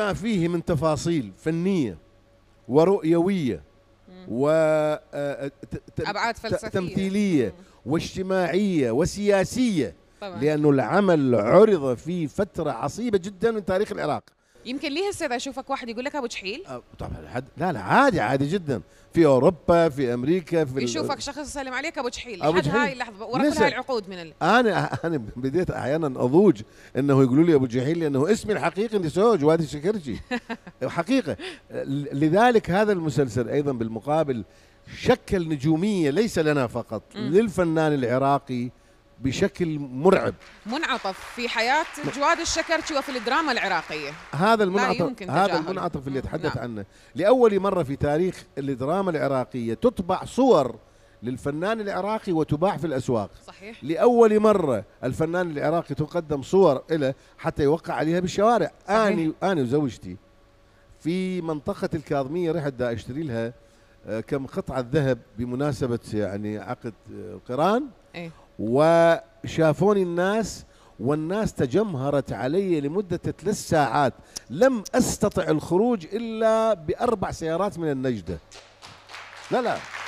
ما فيه من تفاصيل فنيه ورؤيويه وابعاد آه، آه، فلسفيه تمثيليه واجتماعيه وسياسيه طبعا. لانه العمل عرض في فتره عصيبه جدا من تاريخ العراق يمكن ليه هسه اشوفك واحد يقول لك ابو جحيل أه، طبعا حد لا لا عادي عادي جدا في اوروبا في امريكا في يشوفك شخص يسلم عليك ابو جحيل أبو جحيل. هاي اللحظه ورا كل هاي العقود من ال... انا انا بديت احيانا اضوج انه يقولوا لي ابو جحيل لانه اسمي الحقيقي سوي وادي الشكرجي حقيقه لذلك هذا المسلسل ايضا بالمقابل شكل نجوميه ليس لنا فقط م. للفنان العراقي بشكل مرعب منعطف في حياة جواد الشكرتي وفي الدراما العراقية هذا المنعطف هذا المنعطف اللي يتحدث نعم. عنه لأول مرة في تاريخ الدراما العراقية تطبع صور للفنان العراقي وتباع في الأسواق صحيح. لأول مرة الفنان العراقي تقدم صور له حتى يوقع عليها بالشوارع صحيح. أنا اني وزوجتي في منطقة الكاظمية رحت أشتري لها آه، كم قطعة ذهب بمناسبة يعني عقد القران آه، أيه؟ وشافوني الناس والناس تجمهرت علي لمدة ثلاث ساعات لم أستطع الخروج إلا بأربع سيارات من النجدة لا لا